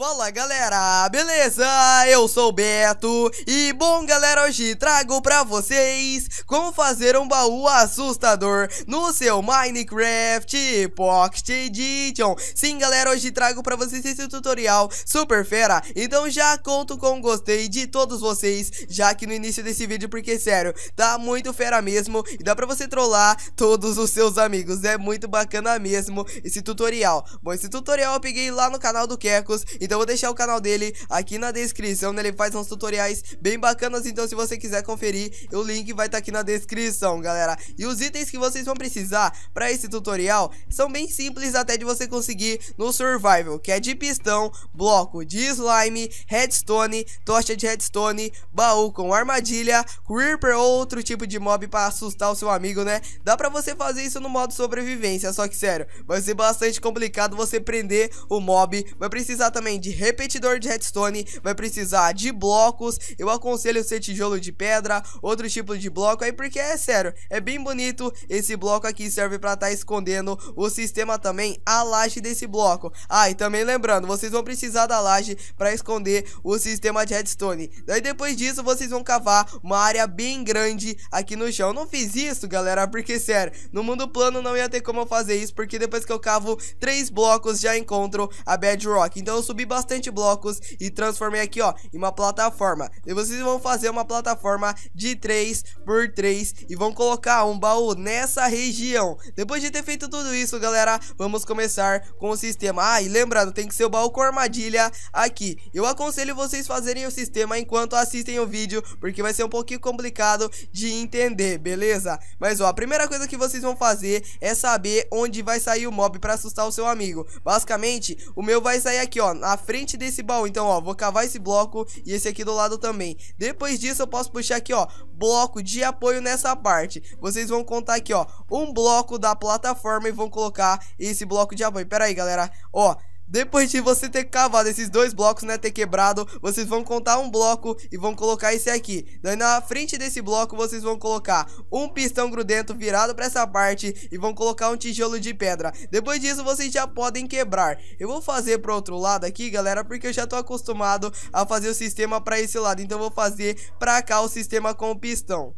Fala galera, beleza? Eu sou o Beto e bom galera, hoje trago pra vocês como fazer um baú assustador no seu Minecraft Pocket Edition. Sim galera, hoje trago pra vocês esse tutorial super fera, então já conto com gostei de todos vocês já que no início desse vídeo, porque sério, tá muito fera mesmo e dá pra você trollar todos os seus amigos, é muito bacana mesmo esse tutorial. Bom, esse tutorial eu peguei lá no canal do Kekos, então então eu vou deixar o canal dele aqui na descrição, né? Ele faz uns tutoriais bem bacanas, então se você quiser conferir, o link vai estar tá aqui na descrição, galera. E os itens que vocês vão precisar para esse tutorial são bem simples até de você conseguir no survival, que é de pistão, bloco de slime, redstone, tocha de redstone, baú com armadilha, creeper ou outro tipo de mob para assustar o seu amigo, né? Dá pra você fazer isso no modo sobrevivência, só que sério, vai ser bastante complicado você prender o mob, vai precisar também de repetidor de redstone, vai precisar de blocos. Eu aconselho ser tijolo de pedra, outro tipo de bloco aí, porque é sério, é bem bonito. Esse bloco aqui serve pra estar tá escondendo o sistema também, a laje desse bloco. Ah, e também lembrando, vocês vão precisar da laje pra esconder o sistema de redstone. Daí depois disso, vocês vão cavar uma área bem grande aqui no chão. Eu não fiz isso, galera, porque sério, no mundo plano não ia ter como eu fazer isso, porque depois que eu cavo três blocos, já encontro a bedrock. Então eu subi bastante blocos e transformei aqui, ó, em uma plataforma. E vocês vão fazer uma plataforma de 3 por 3 e vão colocar um baú nessa região. Depois de ter feito tudo isso, galera, vamos começar com o sistema. Ah, e lembrando, tem que ser o baú com armadilha aqui. Eu aconselho vocês fazerem o sistema enquanto assistem o vídeo, porque vai ser um pouquinho complicado de entender, beleza? Mas, ó, a primeira coisa que vocês vão fazer é saber onde vai sair o mob pra assustar o seu amigo. Basicamente, o meu vai sair aqui, ó, na frente desse baú. Então, ó, vou cavar esse bloco e esse aqui do lado também. Depois disso, eu posso puxar aqui, ó, bloco de apoio nessa parte. Vocês vão contar aqui, ó, um bloco da plataforma e vão colocar esse bloco de apoio. Pera aí, galera. Ó, depois de você ter cavado esses dois blocos, né, ter quebrado, vocês vão contar um bloco e vão colocar esse aqui. Daí na frente desse bloco, vocês vão colocar um pistão grudento virado pra essa parte e vão colocar um tijolo de pedra. Depois disso, vocês já podem quebrar. Eu vou fazer pro outro lado aqui, galera, porque eu já tô acostumado a fazer o sistema pra esse lado. Então eu vou fazer pra cá o sistema com o pistão.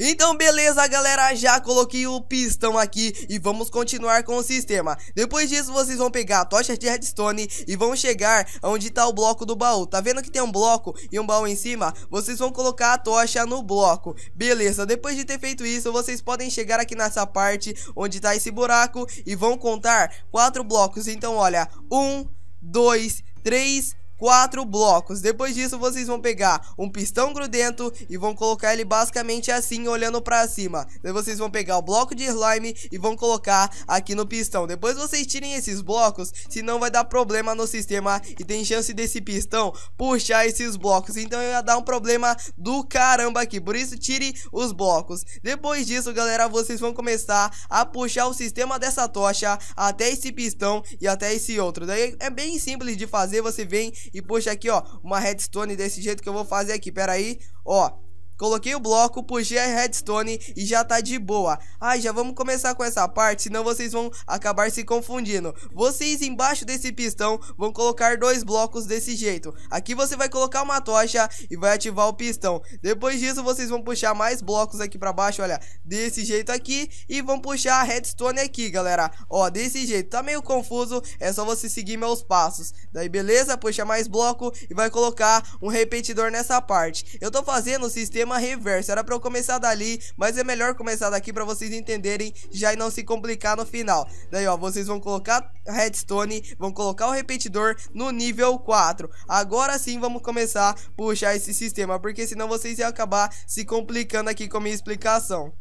Então beleza galera, já coloquei o pistão aqui e vamos continuar com o sistema Depois disso vocês vão pegar a tocha de redstone e vão chegar onde tá o bloco do baú Tá vendo que tem um bloco e um baú em cima? Vocês vão colocar a tocha no bloco Beleza, depois de ter feito isso vocês podem chegar aqui nessa parte onde tá esse buraco E vão contar quatro blocos, então olha, um, dois, três, quatro blocos. Depois disso, vocês vão pegar um pistão grudento e vão colocar ele basicamente assim, olhando pra cima. Daí vocês vão pegar o bloco de slime e vão colocar aqui no pistão. Depois vocês tirem esses blocos, senão vai dar problema no sistema e tem chance desse pistão puxar esses blocos. Então ia dar um problema do caramba aqui. Por isso, tire os blocos. Depois disso, galera, vocês vão começar a puxar o sistema dessa tocha até esse pistão e até esse outro. Daí é bem simples de fazer, você vem e puxa aqui, ó, uma redstone desse jeito que eu vou fazer aqui. Pera aí, ó, Coloquei o bloco, puxei a redstone e já tá de boa. Ai, já vamos começar com essa parte, senão vocês vão acabar se confundindo. Vocês embaixo desse pistão vão colocar dois blocos desse jeito. Aqui você vai colocar uma tocha e vai ativar o pistão. Depois disso vocês vão puxar mais blocos aqui pra baixo, olha, desse jeito aqui. E vão puxar a redstone aqui, galera. Ó, desse jeito. Tá meio confuso, é só você seguir meus passos. Daí beleza, puxa mais bloco e vai colocar um repetidor nessa parte. Eu tô fazendo o sistema sistema reverso. Era pra eu começar dali, mas é melhor começar daqui pra vocês entenderem já e não se complicar no final. Daí, ó, vocês vão colocar redstone, vão colocar o repetidor no nível 4. Agora sim vamos começar a puxar esse sistema, porque senão vocês iam acabar se complicando aqui com a minha explicação.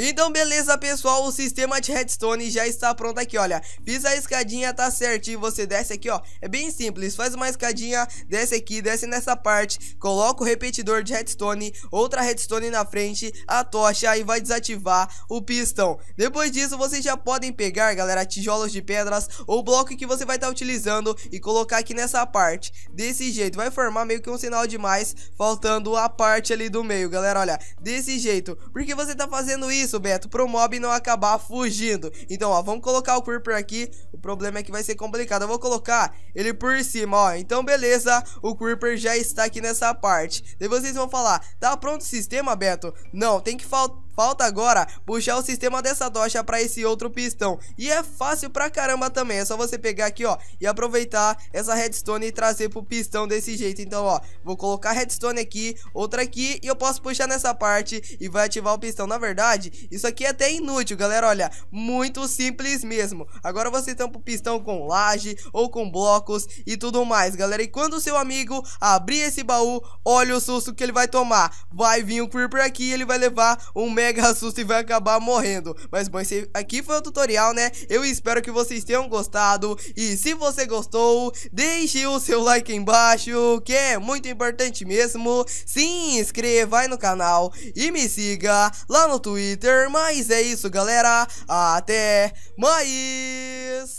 Então beleza pessoal, o sistema de redstone já está pronto aqui, olha Fiz a escadinha, tá certinho, você desce aqui, ó É bem simples, faz uma escadinha, desce aqui, desce nessa parte Coloca o repetidor de redstone, outra redstone na frente, a tocha e vai desativar o pistão Depois disso vocês já podem pegar, galera, tijolos de pedras ou bloco que você vai estar tá utilizando E colocar aqui nessa parte Desse jeito, vai formar meio que um sinal demais faltando a parte ali do meio, galera, olha Desse jeito, porque você tá fazendo isso isso, Beto, pro mob não acabar fugindo. Então, ó, vamos colocar o creeper aqui. O problema é que vai ser complicado. Eu vou colocar ele por cima, ó. Então, beleza, o creeper já está aqui nessa parte. Daí vocês vão falar, tá pronto o sistema, Beto? Não, tem que faltar Falta agora puxar o sistema dessa tocha pra esse outro pistão. E é fácil pra caramba também. É só você pegar aqui, ó, e aproveitar essa redstone e trazer pro pistão desse jeito. Então, ó, vou colocar redstone aqui, outra aqui, e eu posso puxar nessa parte e vai ativar o pistão. Na verdade, isso aqui é até inútil, galera. Olha, muito simples mesmo. Agora você tampa o pistão com laje ou com blocos e tudo mais, galera. E quando o seu amigo abrir esse baú, olha o susto que ele vai tomar. Vai vir um Creeper aqui e ele vai levar um mega mega susto e vai acabar morrendo. Mas bom, esse aqui foi o tutorial, né? Eu espero que vocês tenham gostado. E se você gostou, deixe o seu like embaixo, que é muito importante mesmo. Se inscreva aí no canal e me siga lá no Twitter. Mas é isso, galera. Até mais!